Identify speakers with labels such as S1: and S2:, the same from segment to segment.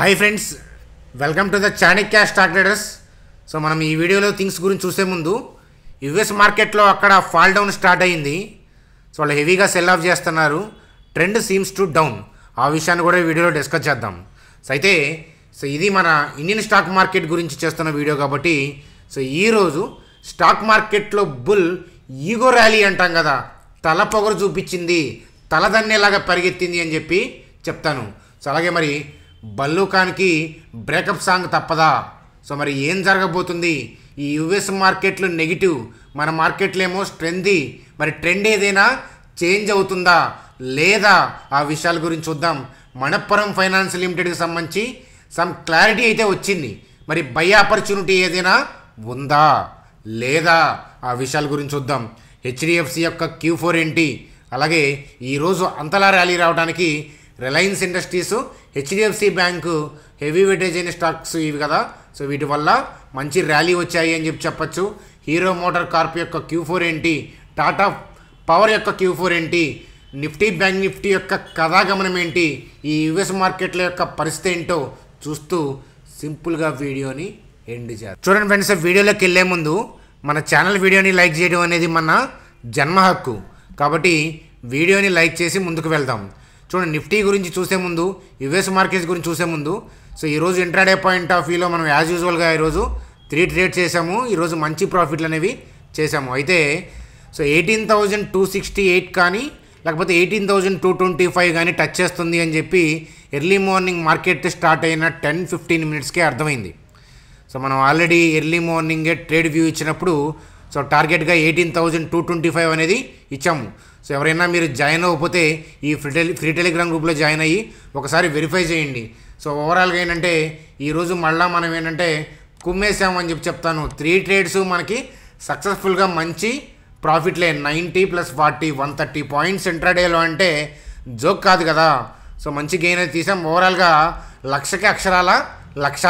S1: hi friends welcome to the Chanakya stock traders so మనం ఈ వీడియోలో థింగ్స్ గురించి చూసే ముందు యుఎస్ మార్కెట్లో అక్కడ ఫాల్ డౌన్ స్టార్ట్ అయ్యింది సో వాళ్ళు హెవీగా సెల్ ఆఫ్ చేస్తున్నారు ట్రెండ్ సీమ్స్ టు డౌన్ ఆ విషయాన్ని కూడా వీడియోలో డిస్కస్ చేద్దాం సో అయితే సో ఇది మన ఇండియన్ స్టాక్ మార్కెట్ గురించి చేస్తున్న వీడియో కాబట్టి సో ఈరోజు స్టాక్ మార్కెట్లో బుల్ ఈగో ర్యాలీ అంటాం కదా తల పొగరు చూపించింది తలదన్నేలాగా పరిగెత్తింది అని చెప్పి చెప్తాను సో అలాగే మరి బల్లూఖాన్కి బ్రేకప్ సాంగ్ తప్పదా సో మరి ఏం జరగబోతుంది ఈ యుఎస్ మార్కెట్లు నెగిటివ్ మన మార్కెట్లేమో స్ట్రెంది మరి ట్రెండ్ ఏదైనా చేంజ్ అవుతుందా లేదా ఆ విషయాల గురించి చూద్దాం మణప్పురం ఫైనాన్స్ లిమిటెడ్కి సంబంధించి సమ్ క్లారిటీ అయితే వచ్చింది మరి బై ఆపర్చునిటీ ఏదైనా ఉందా లేదా ఆ విషయాల గురించి చూద్దాం హెచ్డిఎఫ్సి యొక్క క్యూ ఫోర్ ఏంటి అలాగే ఈరోజు అంతలా ర్యాలీ రావడానికి Reliance industries HDFC bank heavy weightage అయిన స్టాక్స్ ఇవి కదా సో వీటి వల్ల మంచి ర్యాలీ వచ్చాయి అని చెప్పి చెప్పచ్చు హీరో మోటార్ కార్ప్ యొక్క క్యూ ఫోర్ ఏంటి టాటా పవర్ యొక్క క్యూ ఫోర్ ఏంటి నిఫ్టీ బ్యాంక్ నిఫ్టీ యొక్క కథాగమనం ఏంటి ఈ యుఎస్ మార్కెట్ల యొక్క పరిస్థితి ఏంటో చూస్తూ సింపుల్గా వీడియోని ఎండ్ చేయాలి చూడండి ఫ్రెండ్స్ వీడియోలోకి వెళ్ళే ముందు మన ఛానల్ వీడియోని లైక్ చేయడం అనేది మన జన్మ హక్కు కాబట్టి వీడియోని లైక్ చేసి ముందుకు వెళ్దాం చూడండి నిఫ్టీ గురించి చూసే ముందు యుఎస్ మార్కెట్స్ గురించి చూసే ముందు సో ఈరోజు ఇంట్రాడే పాయింట్ ఆఫ్ వ్యూలో మనం యాజ్ యూజువల్గా ఈరోజు త్రీ ట్రేడ్ చేసాము ఈరోజు మంచి ప్రాఫిట్లు అనేవి చేసాము అయితే so eighteen thousand two sixty eight కానీ లేకపోతే eighteen thousand two twenty five కానీ టచ్ చేస్తుంది అని చెప్పి ఎర్లీ మార్నింగ్ మార్కెట్ స్టార్ట్ అయిన టెన్ ఫిఫ్టీన్ మినిట్స్కే అర్థమైంది సో మనం ఆల్రెడీ ఎర్లీ మార్నింగే ట్రేడ్ వ్యూ ఇచ్చినప్పుడు సో టార్గెట్గా eighteen thousand two twenty five అనేది ఇచ్చాము సో ఎవరైనా మీరు జాయిన్ అవ్వకపోతే ఈ ఫ్రీ టెలి ఫ్రీ టెలిగ్రామ్ గ్రూప్లో జాయిన్ అయ్యి ఒకసారి వెరిఫై చేయండి సో ఓవరాల్గా ఏంటంటే ఈరోజు మళ్ళీ మనం ఏంటంటే కుమ్మేసామని చెప్పి చెప్తాను త్రీ ట్రేడ్స్ మనకి సక్సెస్ఫుల్గా మంచి ప్రాఫిట్లే ninety plus forty one thirty points ఇంట్రాడేలో అంటే జోక్ కాదు కదా సో మంచి గెయిన్ అయితే తీసాం ఓవరాల్గా లక్షకి అక్షరాల లక్ష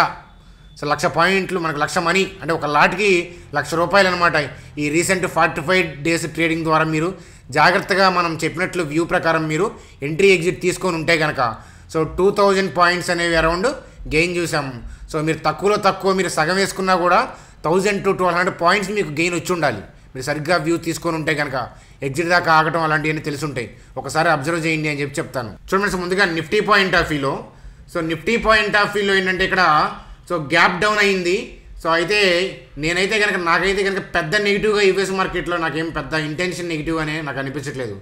S1: సో లక్ష పాయింట్లు మనకు లక్ష మనీ అంటే ఒక లాట్కి లక్ష రూపాయలు అనమాట ఈ recent forty five days trading ద్వారా మీరు జాగ్రత్తగా మనం చెప్పినట్లు వ్యూ ప్రకారం మీరు ఎంట్రీ ఎగ్జిట్ తీసుకొని ఉంటే కనుక సో టూ థౌజండ్ పాయింట్స్ అనేవి అరౌండ్ గెయిన్ చూసాము సో మీరు తక్కువలో తక్కువ మీరు సగం వేసుకున్నా కూడా thousand to twelve hundred points మీకు గెయిన్ వచ్చి ఉండాలి మీరు సరిగ్గా వ్యూ తీసుకొని ఉంటే కనుక ఎగ్జిట్ దాకా ఆగడం అలాంటివన్నీ తెలుసుంటాయి ఒకసారి అబ్జర్వ్ చేయండి అని చెప్పి చెప్తాను చూడండి ముందుగా నిఫ్టీ పాయింట్ ఆఫ్ వ్యూలో సో నిఫ్టీ పాయింట్ ఆఫ్ వ్యూలో ఏంటంటే ఇక్కడ సో గ్యాప్ డౌన్ అయింది సో అయితే నేనైతే కనుక నాకైతే కనుక పెద్ద నెగిటివ్గా యూఎస్ మార్కెట్లో నాకేం పెద్ద ఇంటెన్షన్ నెగిటివ్ అనే నాకు అనిపించట్లేదు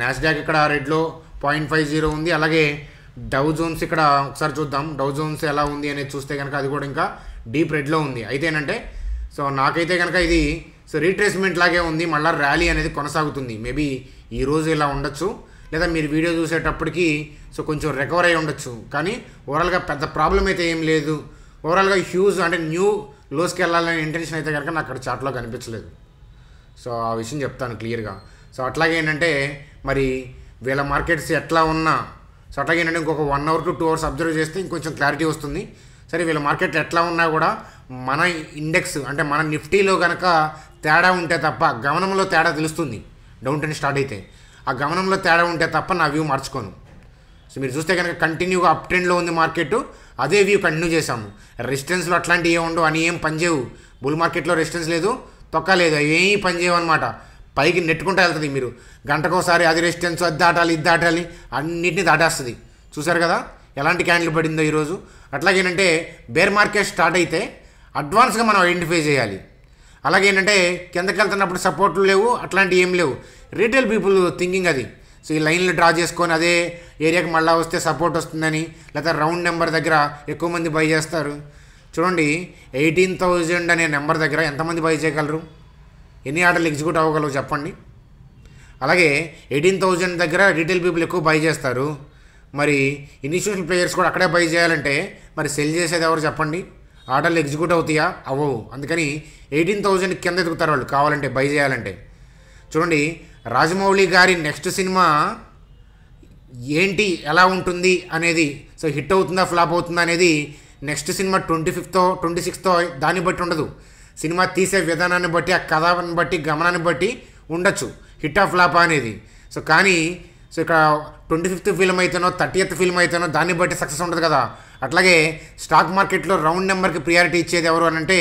S1: నాస్డాక్ ఇక్కడ రెడ్లో పాయింట్ ఫైవ్ జీరో ఉంది అలాగే డౌ జోన్స్ ఇక్కడ ఒకసారి చూద్దాం డౌ జోన్స్ ఎలా ఉంది అనేది చూస్తే కనుక అది కూడా ఇంకా డీప్ రెడ్లో ఉంది అయితే ఏంటంటే సో నాకైతే కనుక ఇది సో రీట్రేస్మెంట్ లాగే ఉంది మళ్ళీ ర్యాలీ అనేది కొనసాగుతుంది మేబీ ఈరోజు ఇలా ఉండొచ్చు లేదా మీరు వీడియో చూసేటప్పటికి సో కొంచెం రికవర్ అయి ఉండొచ్చు కానీ ఓవరాల్గా పెద్ద ప్రాబ్లం అయితే ఏం లేదు ఓవరాల్గా హ్యూజ్ అంటే న్యూ లోస్కి వెళ్ళాలనే ఇంటెన్షన్ అయితే కనుక నాకు అక్కడ చాట్లో కనిపించలేదు సో ఆ విషయం చెప్తాను క్లియర్గా సో అట్లాగే ఏంటంటే మరి వీళ్ళ మార్కెట్స్ ఎట్లా ఉన్నా సో అట్లాగే ఏంటంటే ఇంకొక one hour to two hours observe చేస్తే ఇంకొంచెం క్లారిటీ వస్తుంది సరే వీళ్ళ మార్కెట్ ఎట్లా ఉన్నా కూడా మన ఇండెక్స్ అంటే మన నిఫ్టీలో కనుక తేడా ఉంటే తప్ప గమనంలో తేడా తెలుస్తుంది డౌన్ టెన్ స్టార్ట్ అయితే ఆ గమనంలో తేడా ఉంటే తప్ప నా వ్యూ మార్చుకోను సో మీరు చూస్తే కనుక కంటిన్యూగా అప్ ట్రెండ్లో ఉంది మార్కెట్ అదే వ్యూ కంటిన్యూ చేసాము రెసిస్టెన్స్లో అట్లాంటివి ఏమి ఉండవు అని ఏం పనిచేయవు బుల్ మార్కెట్లో రెసిస్టెన్స్ లేదు తొక్క లేదు అవి ఏమీ పనిచేయవు అనమాట పైకి నెట్టుకుంటూ వెళ్తుంది మీరు గంటకోసారి అది రెసిస్టెన్స్ అది దాటాలి ఇది దాటాలి అన్నిటిని దాటేస్తుంది చూసారు కదా ఎలాంటి క్యాండిల్ పడిందో ఈరోజు అట్లాగేంటంటే బేర్ మార్కెట్ స్టార్ట్ అయితే అడ్వాన్స్గా మనం ఐడెంటిఫై చేయాలి అలాగేంటంటే కిందకి వెళ్తున్నప్పుడు సపోర్ట్లు లేవు అట్లాంటివి ఏం లేవు రీటైల్ పీపుల్ థింకింగ్ అది సో ఈ లైన్లు డ్రా చేసుకొని అదే ఏరియాకి మళ్ళీ వస్తే సపోర్ట్ వస్తుందని లేదా రౌండ్ నెంబర్ దగ్గర ఎక్కువ మంది బై చేస్తారు చూడండి ఎయిటీన్ థౌజండ్ అనే నెంబర్ దగ్గర ఎంతమంది బై చేయగలరు ఎన్ని ఆర్డర్లు ఎగ్జిక్యూట్ అవ్వగలవు చెప్పండి అలాగే ఎయిటీన్ థౌజండ్ దగ్గర రీటైల్ పీపుల్ ఎక్కువ బై చేస్తారు మరి ఇన్స్టిట్యూషనల్ ప్లేయర్స్ కూడా అక్కడే బై చేయాలంటే మరి సెల్ చేసేది ఎవరు చెప్పండి ఆర్డర్లు ఎగ్జిక్యూట్ అవుతాయా అవ్వవు అందుకని ఎయిటీన్ థౌజండ్ కింద ఎదుగుతారు వాళ్ళు కావాలంటే బై చేయాలంటే చూడండి రాజమౌళి గారి నెక్స్ట్ సినిమా ఏంటి ఎలా ఉంటుంది అనేది సో హిట్ అవుతుందా ఫ్లాప్ అవుతుందా అనేది నెక్స్ట్ సినిమా ట్వంటీ ఫిఫ్త్తో ట్వంటీ సిక్స్తో దాన్ని బట్టి ఉండదు సినిమా తీసే విధానాన్ని బట్టి ఆ కథను బట్టి గమనాన్ని బట్టి ఉండొచ్చు హిట్ ఆ ఫ్లాప్ అనేది సో కానీ సో ఇక్కడ ట్వంటీ ఫిఫ్త్ ఫిల్మ్ అయితేనో థర్టీ ఎయిత్ ఫిల్మ్ అయితేనో దాన్ని బట్టి సక్సెస్ ఉంటుంది కదా అట్లాగే స్టాక్ మార్కెట్లో రౌండ్ నెంబర్కి ప్రియారిటీ ఇచ్చేది ఎవరు అని అంటే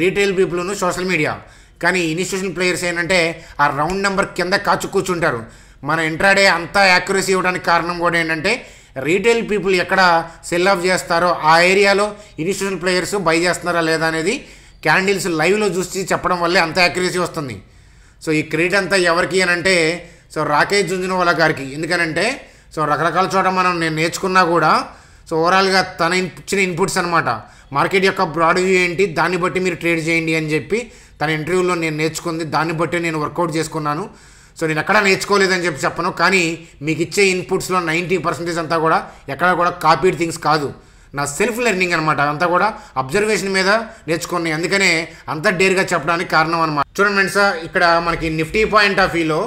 S1: రీటైల్ పీపుల్ను సోషల్ మీడియా కానీ ఇనిషియేషన్ ప్లేయర్స్ ఏంటంటే ఆ రౌండ్ నెంబర్ కింద కాచు కూర్చుంటారు మన ఇంట్రాడే అంతా యాక్యురసీ ఇవ్వడానికి కారణం కూడా ఏంటంటే రీటైల్ పీపుల్ ఎక్కడ సెల్ ఆఫ్ చేస్తారో ఆ ఏరియాలో ఇనిషియేషన్ ప్లేయర్స్ బై చేస్తున్నారా లేదా అనేది క్యాండిల్స్ లైవ్లో చూసి చెప్పడం వల్లే అంత యాక్యురసీ వస్తుంది సో ఈ క్రెడిట్ అంతా ఎవరికి అని అంటే సో రాకేష్ వాళ్ళ గారికి ఎందుకనంటే సో రకరకాల చోట మనం నేను నేర్చుకున్నా కూడా సో ఓవరాల్గా తన ఇచ్చిన ఇన్పుట్స్ అనమాట మార్కెట్ యొక్క బ్రాడ్ వ్యూ ఏంటి దాన్ని బట్టి మీరు ట్రేడ్ చేయండి అని చెప్పి తన ఇంటర్వ్యూలో నేను నేర్చుకుంది దాన్ని బట్టి నేను వర్కౌట్ చేసుకున్నాను సో నేను ఎక్కడా నేర్చుకోలేదని చెప్పి చెప్పను కానీ మీకు ఇచ్చే ఇన్పుట్స్లో నైంటీ పర్సెంటేజ్ అంతా కూడా ఎక్కడ కూడా కాపీడ్ థింగ్స్ కాదు నా సెల్ఫ్ లెర్నింగ్ అనమాట అదంతా కూడా అబ్జర్వేషన్ మీద నేర్చుకున్నాయి అందుకనే అంత డేర్గా చెప్పడానికి కారణం అనమాట చూడండి ఫ్రెండ్స్ ఇక్కడ మనకి నిఫ్టీ పాయింట్ ఆఫ్ వ్యూలో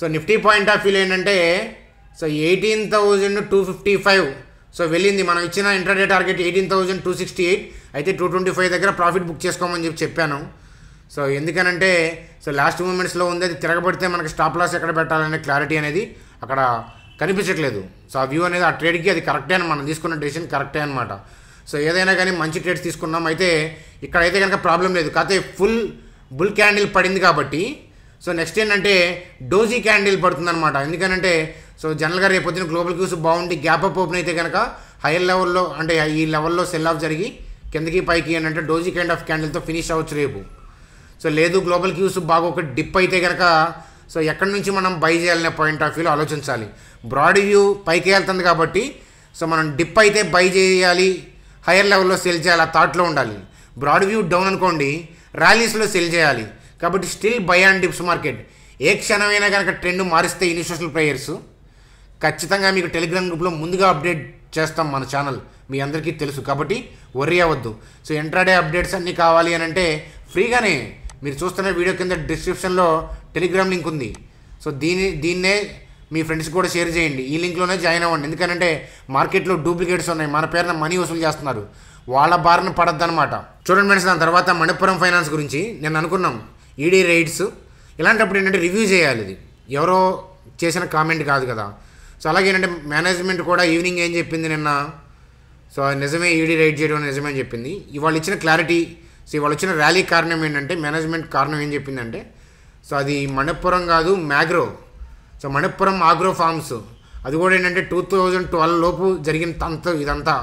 S1: సో నిఫ్టీ పాయింట్ ఆఫ్ వ్యూలో ఏంటంటే so eighteen thousand two fifty five so వెళ్ళింది మనం ఇచ్చిన intraday target eighteen thousand two sixty eight అయితే టూ ట్వంటీ ఫైవ్ దగ్గర ప్రాఫిట్ బుక్ చేసుకోమని చెప్పి చెప్పాను సో ఎందుకనంటే సో లాస్ట్ మూమెంట్స్లో ఉంది అది తిరగబడితే మనకి స్టాప్ లాస్ ఎక్కడ పెట్టాలనే క్లారిటీ అనేది అక్కడ కనిపించట్లేదు సో ఆ వ్యూ అనేది ఆ ట్రేడ్కి అది కరెక్టే అని మనం తీసుకున్న డెసిషన్ కరెక్టే అనమాట సో ఏదైనా కానీ మంచి ట్రేడ్స్ తీసుకున్నాం అయితే ఇక్కడైతే కనుక ప్రాబ్లం లేదు కాకపోతే ఫుల్ బుల్ క్యాండిల్ పడింది కాబట్టి సో నెక్స్ట్ ఏంటంటే డోజీ క్యాండిల్ పడుతుందన్నమాట ఎందుకనంటే సో జనరల్గా రేపు వచ్చిన గ్లోబల్ క్యూస్ బాగుండి గ్యాప్ అప్ ఓపెన్ అయితే కనుక హైయర్ లెవెల్లో అంటే ఈ లెవెల్లో సెల్ ఆఫ్ జరిగి కిందకి పైకి అని అంటే డోజీ కైండ్ ఆఫ్ క్యాండిల్తో ఫినిష్ అవ్వచ్చు రేపు సో లేదు గ్లోబల్ క్యూస్ బాగా ఒక డిప్ అయితే కనుక సో ఎక్కడి నుంచి మనం బై చేయాలనే పాయింట్ ఆఫ్ వ్యూలో ఆలోచించాలి బ్రాడ్ వ్యూ పైకి వెళ్తుంది కాబట్టి సో మనం డిప్ అయితే బై చేయాలి హైయర్ లెవెల్లో సెల్ చేయాలి ఆ థాట్లో ఉండాలి బ్రాడ్ వ్యూ డౌన్ అనుకోండి ర్యాలీస్లో సెల్ చేయాలి కాబట్టి still buy and dips market ఏ క్షణమైనా కనుక ట్రెండ్ మారిస్తే ఇన్స్టిట్యూషనల్ ప్లేయర్స్ ఖచ్చితంగా మీకు టెలిగ్రామ్ గ్రూప్లో ముందుగా అప్డేట్ చేస్తాం మన ఛానల్ మీ అందరికీ తెలుసు కాబట్టి వర్రీ అవ్వద్దు సో ఇంట్రాడే అప్డేట్స్ అన్నీ కావాలి అని అంటే ఫ్రీగానే మీరు చూస్తున్న వీడియో కింద డిస్క్రిప్షన్లో టెలిగ్రామ్ లింక్ ఉంది సో దీని దీన్నే మీ ఫ్రెండ్స్ కూడా షేర్ చేయండి ఈ లింక్లోనే జాయిన్ అవ్వండి ఎందుకంటే మార్కెట్లో డూప్లికేట్స్ ఉన్నాయి మన పేరున మనీ వసూలు చేస్తున్నారు వాళ్ళ బారిన పడద్దనమాట చూడండి ఫ్రెండ్స్ దాని తర్వాత మణిపురం ఫైనాన్స్ గురించి నేను అనుకున్నాం ఈడీ e రైడ్స్ ఇలాంటప్పుడు ఏంటంటే రివ్యూ చేయాలి ఇది ఎవరో చేసిన కామెంట్ కాదు కదా సో అలాగే ఏంటంటే మేనేజ్మెంట్ కూడా ఈవినింగ్ ఏం చెప్పింది నిన్న సో నిజమే ఈడీ రైడ్ చేయడం నిజమే అని చెప్పింది ఇవాళ ఇచ్చిన క్లారిటీ సో ఇవాళ వచ్చిన ర్యాలీ కారణం ఏంటంటే మేనేజ్మెంట్ కారణం ఏం చెప్పిందంటే సో అది మణిపురం కాదు మ్యాగ్రో సో మణిపురం ఆగ్రో ఫార్మ్స్ అది కూడా ఏంటంటే టూ థౌజండ్ ట్వెల్వ్ లోపు జరిగిన అంత ఇదంతా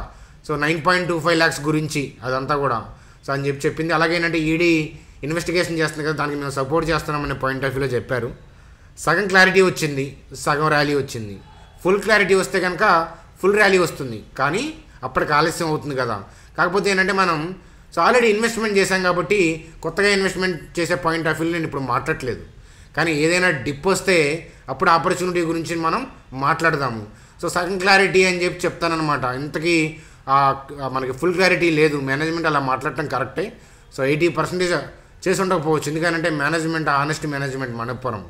S1: so nine point two five lakhs గురించి అదంతా కూడా సో అని చెప్పి చెప్పింది అలాగే ఏంటంటే ఈడీ ఇన్వెస్టిగేషన్ చేస్తుంది కదా దానికి మేము సపోర్ట్ చేస్తున్నామనే పాయింట్ ఆఫ్ వ్యూలో చెప్పారు సగం క్లారిటీ వచ్చింది సగం ర్యాలీ వచ్చింది ఫుల్ క్లారిటీ వస్తే కనుక ఫుల్ ర్యాలీ వస్తుంది కానీ అప్పటికి ఆలస్యం అవుతుంది కదా కాకపోతే ఏంటంటే మనం సో ఆల్రెడీ ఇన్వెస్ట్మెంట్ చేశాం కాబట్టి కొత్తగా ఇన్వెస్ట్మెంట్ చేసే పాయింట్ ఆఫ్ వ్యూ నేను ఇప్పుడు మాట్లాడలేదు కానీ ఏదైనా డిప్ వస్తే అప్పుడు ఆపర్చునిటీ గురించి మనం మాట్లాడదాము సో సగం క్లారిటీ అని చెప్పి చెప్తానమాట ఇంతకీ మనకి ఫుల్ క్లారిటీ లేదు మేనేజ్మెంట్ అలా మాట్లాడటం కరెక్టే సో ఎయిటీ పర్సెంటేజ్ చేసి ఉండకపోవచ్చు ఎందుకంటే మేనేజ్మెంట్ ఆనెస్ట్ మేనేజ్మెంట్ మనపురం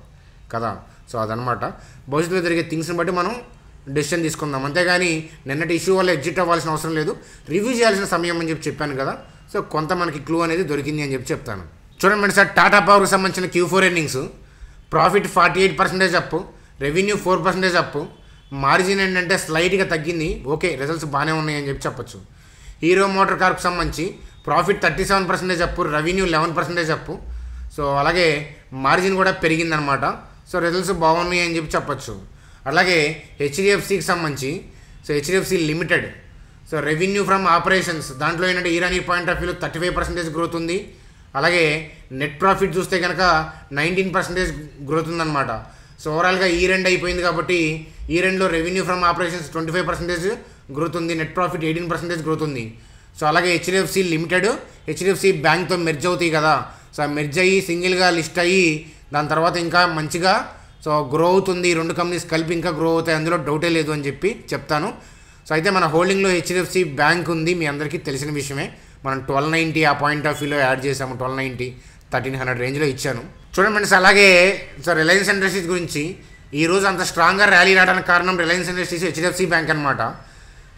S1: కదా సో అదనమాట భవిష్యత్తులో జరిగే థింగ్స్ని బట్టి మనం డెసిషన్ తీసుకుందాం అంతేగాని నిన్నటి ఇష్యూ వల్ల ఎగ్జిట్ అవ్వాల్సిన అవసరం లేదు రివ్యూ చేయాల్సిన సమయం అని చెప్పి చెప్పాను కదా సో కొంత మనకి క్లూ అనేది దొరికింది అని చెప్పి చెప్తాను చూడండి మేడం సార్ టాటా పవర్కి సంబంధించిన Q four earnings profit forty eight percentage up revenue four percentage up margin ఏంటంటే స్లైట్గా తగ్గింది ఓకే రిజల్ట్స్ బాగానే ఉన్నాయని చెప్పి చెప్పచ్చు హీరో మోటార్ కార్కు సంబంధించి profit thirty seven percentage up revenue eleven percentage up so అలాగే మార్జిన్ కూడా పెరిగిందనమాట సో రిజల్ట్స్ బాగున్నాయి అని చెప్పి చెప్పచ్చు అలాగే హెచ్డిఎఫ్సికి సంబంధించి so HDFC limited so revenue from operations దాంట్లో ఏంటంటే ఇరానీ పాయింట్ ఆఫ్ వ్యూలో థర్టీ ఫైవ్ పర్సెంటేజ్ గ్రోత్ ఉంది అలాగే నెట్ ప్రాఫిట్ చూస్తే కనుక నైన్టీన్ పర్సెంటేజ్ గ్రోత్ ఉందన్నమాట సో ఓవరాల్గా ఈ రెండు అయిపోయింది కాబట్టి ఈ రెండులో revenue from operations twenty five percentage growth ఉంది net profit eighteen percentage growth ఉంది సో అలాగే హెచ్డిఎఫ్సి లిమిటెడ్ హెచ్డిఎఫ్సి బ్యాంక్తో మెర్జ్ అవుతాయి కదా సో మెర్జ్ అయ్యి సింగిల్గా లిస్ట్ అయ్యి దాని తర్వాత ఇంకా మంచిగా సో గ్రో అవుతుంది ఈ రెండు కంపెనీస్ కలిపి ఇంకా గ్రో అవుతాయి అందులో డౌటే లేదు అని చెప్పి చెప్తాను సో అయితే మన హోల్డింగ్లో హెచ్డిఎఫ్సి బ్యాంక్ ఉంది మీ అందరికీ తెలిసిన విషయమే మనం ట్వెల్వ్ నైంటీ ఆ పాయింట్ ఆఫ్ వ్యూలో యాడ్ చేసాము ట్వెల్వ్ నైంటీ థర్టీన్ హండ్రెడ్ రేంజ్లో ఇచ్చాను చూడండి ఫ్రెండ్స్ అలాగే సో రిలయన్స్ ఇండస్ట్రీస్ గురించి ఈరోజు అంత స్ట్రాంగ్గా ర్యాలీ రావడానికి కారణం రిలయన్స్ ఇండస్ట్రీస్ హెచ్డిఎఫ్సి బ్యాంక్ అనమాట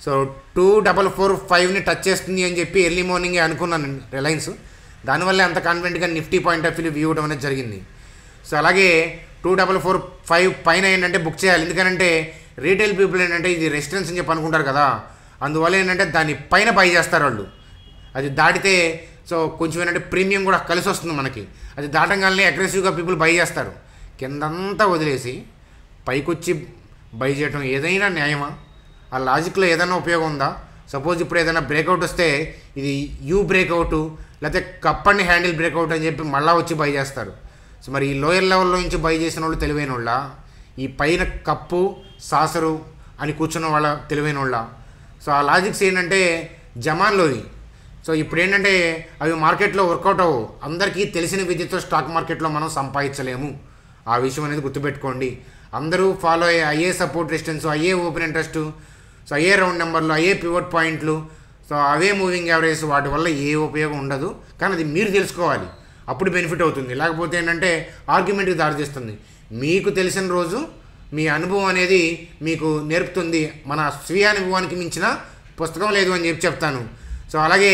S1: సో టూ డబల్ ఫోర్ ఫైవ్ని టచ్ చేస్తుంది అని చెప్పి ఎర్లీ మార్నింగే అనుకున్నాను రిలయన్స్ దానివల్ల అంత కాన్ఫిడెంట్గా Nifty point of view view ఇవ్వడం అనేది జరిగింది సో అలాగే టూ డబల్ ఫోర్ ఫైవ్ పైన ఏంటంటే బుక్ చేయాలి ఎందుకంటే రీటైల్ పీపుల్ ఏంటంటే ఇది రెసిడెన్స్ అని చెప్పి అనుకుంటారు కదా అందువల్ల ఏంటంటే దాని పైన పై చేస్తారు వాళ్ళు అది దాటితే సో కొంచెం ఏంటంటే ప్రీమియం కూడా కలిసి వస్తుంది మనకి అది దాటంగానే అగ్రెసివ్గా పీపుల్ బై చేస్తారు కిందంతా వదిలేసి పైకొచ్చి బై చేయటం ఏదైనా న్యాయమా ఆ లాజిక్లో ఏదైనా ఉపయోగం ఉందా సపోజ్ ఇప్పుడు ఏదైనా బ్రేక్అవుట్ వస్తే ఇది యూ బ్రేక్అవుట్ లేకపోతే కప్ హ్యాండిల్ బ్రేక్అవుట్ అని చెప్పి మళ్ళీ వచ్చి బై చేస్తారు సో మరి ఈ లోయర్ లెవెల్లో నుంచి బై చేసిన వాళ్ళు తెలివైన వాళ్ళ ఈ పైన కప్పు సాసరు అని కూర్చున్న వాళ్ళ తెలివైన వాళ్ళ సో ఆ లాజిక్స్ ఏంటంటే జమాన్లోవి సో ఇప్పుడు ఏంటంటే అవి మార్కెట్లో వర్కౌట్ అవ్వు అందరికీ తెలిసిన విద్యతో స్టాక్ మార్కెట్లో మనం సంపాదించలేము ఆ విషయం అనేది గుర్తుపెట్టుకోండి అందరూ ఫాలో అయ్యే అయ్యే సపోర్ట్ డిస్టెన్స్ అయ్యే ఓపెన్ ఇంట్రెస్ట్ సో అయ్యే రౌండ్ నెంబర్లు అయ్యే పివట్ పాయింట్లు సో అవే మూవింగ్ యావరేజ్ వాటి వల్ల ఏ ఉపయోగం ఉండదు కానీ అది మీరు తెలుసుకోవాలి అప్పుడు బెనిఫిట్ అవుతుంది లేకపోతే ఏంటంటే ఆర్గ్యుమెంట్కి దారితీస్తుంది మీకు తెలిసిన రోజు మీ అనుభవం అనేది మీకు నేర్పుతుంది మన స్వీయ అనుభవానికి మించిన పుస్తకం లేదు అని చెప్పి చెప్తాను సో అలాగే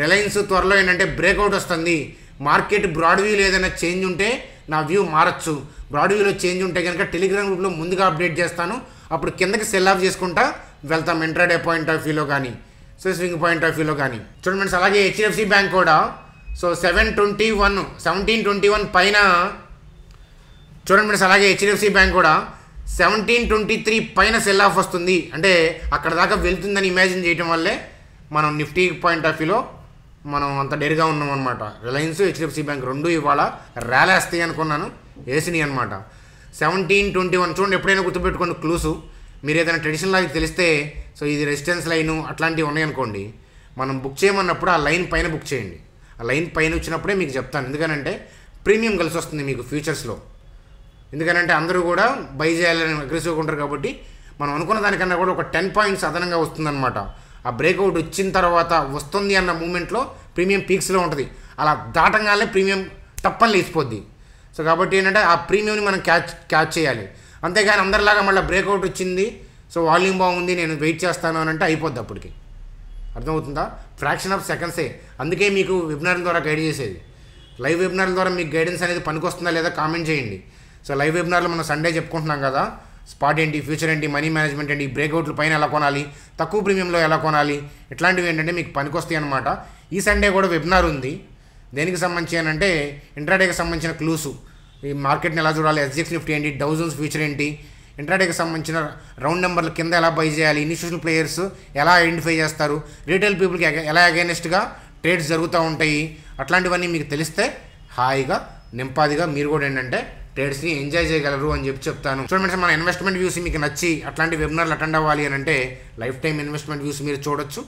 S1: రిలయన్స్ త్వరలో ఏంటంటే బ్రేక్అవుట్ వస్తుంది మార్కెట్ బ్రాడ్ వ్యూ ఏదైనా చేంజ్ ఉంటే నా వ్యూ మారచ్చు బ్రాడ్ వ్యూలో చేంజ్ ఉంటే కనుక టెలిగ్రామ్ గ్రూప్లో ముందుగా అప్డేట్ చేస్తాను అప్పుడు కిందకి సెల్ ఆఫ్ చేసుకుంటా వెళ్తాం ఇంట్రాడే పాయింట్ ఆఫ్ వ్యూలో కానీ సో స్వింగ్ పాయింట్ ఆఫ్ వ్యూలో కానీ చూడండి అలాగే హెచ్డిఎఫ్సి బ్యాంక్ కూడా so seven twenty one seventeen twenty one పైన చూడండి ఫ్రెండ్స్ అలాగే హెచ్డిఎఫ్సి బ్యాంక్ కూడా సెవెంటీన్ ట్వంటీ త్రీ పైన సెల్ ఆఫ్ వస్తుంది అంటే అక్కడ దాకా వెళ్తుందని ఇమాజిన్ చేయడం వల్లే మనం నిఫ్టీ పాయింట్ ఆఫ్ వ్యూలో మనం అంత డెరిగా ఉన్నాం అనమాట రిలయన్స్ హెచ్డిఎఫ్సి బ్యాంక్ రెండు ఇవాళ వస్తాయి అనుకున్నాను వేసినాయి అనమాట సెవెంటీన్ ట్వంటీ వన్ చూడండి ఎప్పుడైనా గుర్తుపెట్టుకోండి క్లూసు మీరు ఏదైనా ట్రెడిషనల్ లాగా తెలిస్తే సో ఇది రెసిడెన్స్ లైను అట్లాంటివి ఉన్నాయనుకోండి మనం బుక్ చేయమన్నప్పుడు ఆ లైన్ పైన బుక్ చేయండి లైన్ పైన వచ్చినప్పుడే మీకు చెప్తాను ఎందుకనంటే ప్రీమియం కలిసి వస్తుంది మీకు ఫ్యూచర్స్లో ఎందుకనంటే అందరూ కూడా బై చేయాలని అగ్రెసివ్గా ఉంటారు కాబట్టి మనం అనుకున్న దానికన్నా కూడా ఒక టెన్ పాయింట్స్ అదనంగా వస్తుందన్నమాట ఆ బ్రేక్అవుట్ వచ్చిన తర్వాత వస్తుంది అన్న మూమెంట్లో ప్రీమియం పీక్స్లో ఉంటుంది అలా దాటంగానే ప్రీమియం తప్పని లేచిపోద్ది సో కాబట్టి ఏంటంటే ఆ ప్రీమియంని మనం క్యాచ్ క్యాచ్ చేయాలి అంతేగాని అందరిలాగా మళ్ళీ బ్రేక్అవుట్ వచ్చింది సో వాల్యూమ్ బాగుంది నేను వెయిట్ చేస్తాను అని అంటే అయిపోద్ది అప్పటికి అర్థమవుతుందా ఫ్రాక్షన్ ఆఫ్ సెకండ్సే అందుకే మీకు వెబినార్ ద్వారా గైడ్ చేసేది లైవ్ వెబినార్ ద్వారా మీకు గైడెన్స్ అనేది పనికొస్తుందా లేదా కామెంట్ చేయండి సో లైవ్ వెబినార్లో మనం సండే చెప్పుకుంటున్నాం కదా స్పాట్ ఏంటి ఫ్యూచర్ ఏంటి మనీ మేనేజ్మెంట్ ఏంటి బ్రేక్అవుట్లు పైన ఎలా కొనాలి తక్కువ ప్రీమియంలో ఎలా కొనాలి ఇట్లాంటివి ఏంటంటే మీకు పనికొస్తాయి అనమాట ఈ సండే కూడా వెబినార్ ఉంది దేనికి సంబంధించి అంటే ఇంట్రాడేకి సంబంధించిన క్లూసు ఈ మార్కెట్ని ఎలా చూడాలి ఎస్జిఎక్స్ నిఫ్టీ ఏంటి డౌజన్స్ ఫ్యూచర్ ఏంటి ఇంట్రాడేకి సంబంధించిన రౌండ్ నెంబర్ల కింద ఎలా బై చేయాలి ఇన్స్టిట్యూషన్ ప్లేయర్స్ ఎలా ఐడెంటిఫై చేస్తారు రీటైల్ పీపుల్కి ఎలా అగేనెస్ట్గా ట్రేడ్స్ జరుగుతూ ఉంటాయి అట్లాంటివన్నీ మీకు తెలిస్తే హాయిగా నింపాదిగా మీరు కూడా ఏంటంటే ట్రేడ్స్ని ఎంజాయ్ చేయగలరు అని చెప్పి చెప్తాను స్టూడెంట్స్ మన ఇన్వెస్ట్మెంట్ వ్యూస్ మీకు నచ్చి అట్లాంటి వెబినార్లు అటెండ్ అవ్వాలి అని అంటే లైఫ్ టైం ఇన్వెస్ట్మెంట్ వ్యూస్ మీరు చూడొచ్చు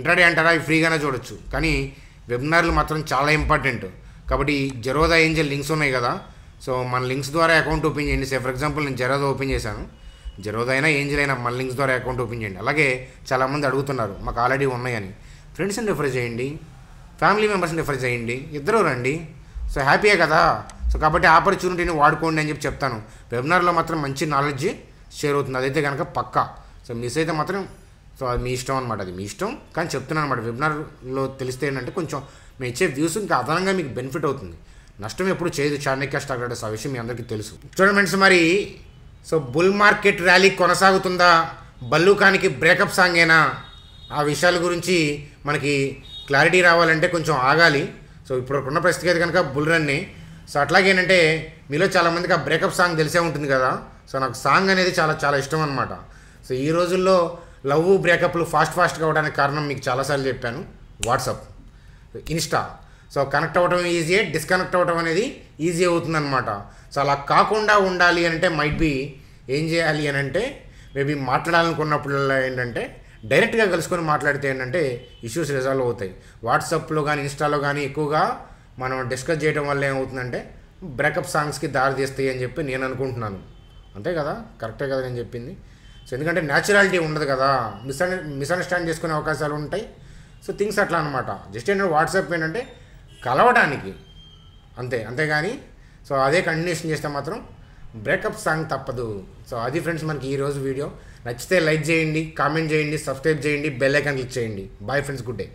S1: ఇంట్రాడే అంటారా అవి ఫ్రీగానే చూడొచ్చు కానీ వెబినార్లు మాత్రం చాలా ఇంపార్టెంట్ కాబట్టి జరోదా ఏంజల్ లింక్స్ ఉన్నాయి కదా సో మన లింక్స్ ద్వారా అకౌంట్ ఓపెన్ చేయండి సే ఫర్ ఎగ్జాంపుల్ నేను జెరోదా ఓపెన్ చేశాను జెరోదా అయినా ఏంజిల్ అయినా మన లింక్స్ ద్వారా అకౌంట్ ఓపెన్ చేయండి అలాగే చాలామంది అడుగుతున్నారు మాకు ఆల్రెడీ ఉన్నాయని ఫ్రెండ్స్ని రిఫర్ చేయండి ఫ్యామిలీ మెంబర్స్ని రిఫర్ చేయండి ఇద్దరు రండి సో హ్యాపీయే కదా సో కాబట్టి ఆపర్చునిటీని వాడుకోండి అని చెప్పి చెప్తాను వెబినార్లో మాత్రం మంచి నాలెడ్జ్ షేర్ అవుతుంది అదైతే కనుక పక్కా సో మిస్ అయితే మాత్రం సో అది మీ ఇష్టం అనమాట అది మీ ఇష్టం కానీ చెప్తున్నాను అనమాట వెబినార్లో తెలిస్తే ఏంటంటే కొంచెం మేము ఇచ్చే వ్యూస్ ఇంకా అదనంగా మీకు బెనిఫిట్ అవుతుంది నష్టం ఎప్పుడు చేయదు చాణక్య స్టాక్ ట్రేడర్స్ ఆ విషయం మీ అందరికీ తెలుసు చూడమెంట్స్ మరి సో బుల్ మార్కెట్ ర్యాలీ కొనసాగుతుందా బల్లూకానికి బ్రేకప్ సాంగ్ అయినా ఆ విషయాల గురించి మనకి క్లారిటీ రావాలంటే కొంచెం ఆగాలి సో ఇప్పుడు ఉన్న పరిస్థితి అయితే కనుక బుల్ రన్ని సో అట్లాగేనంటే మీలో చాలామందికి ఆ బ్రేకప్ సాంగ్ తెలిసే ఉంటుంది కదా సో నాకు సాంగ్ అనేది చాలా చాలా ఇష్టం అనమాట సో ఈ రోజుల్లో లవ్ బ్రేకప్లు ఫాస్ట్ ఫాస్ట్గా కావడానికి కారణం మీకు చాలాసార్లు చెప్పాను వాట్సాప్ ఇన్స్టా సో కనెక్ట్ అవ్వడం ఈజీ డిస్కనెక్ట్ అవ్వడం అనేది ఈజీ అవుతుందన్నమాట సో అలా కాకుండా ఉండాలి అంటే మైట్ బీ ఏం చేయాలి అని అంటే మేబీ మాట్లాడాలనుకున్నప్పుడల్లా ఏంటంటే డైరెక్ట్గా కలుసుకొని మాట్లాడితే ఏంటంటే ఇష్యూస్ రిజాల్వ్ అవుతాయి వాట్సాప్లో కానీ ఇన్స్టాలో కానీ ఎక్కువగా మనం డిస్కస్ చేయడం వల్ల ఏమవుతుందంటే బ్రేకప్ సాంగ్స్కి దారి తీస్తాయి అని చెప్పి నేను అనుకుంటున్నాను అంతే కదా కరెక్టే కదా నేను చెప్పింది సో ఎందుకంటే న్యాచురాలిటీ ఉండదు కదా మిస్అండర్ మిస్అండర్స్టాండ్ చేసుకునే అవకాశాలు ఉంటాయి సో థింగ్స్ అట్లా అనమాట జస్ట్ ఏంటంటే వాట్సాప్ ఏంటంటే కలవడానికి అంతే అంతేగాని సో అదే కంటిన్యూషన్ చేస్తే మాత్రం బ్రేకప్ సాంగ్ తప్పదు సో అది ఫ్రెండ్స్ మనకి ఈరోజు వీడియో నచ్చితే లైక్ చేయండి కామెంట్ చేయండి సబ్స్క్రైబ్ చేయండి బెల్ ఐకాన్ క్లిక్ చేయండి బాయ్ ఫ్రెండ్స్ గుడ్ డే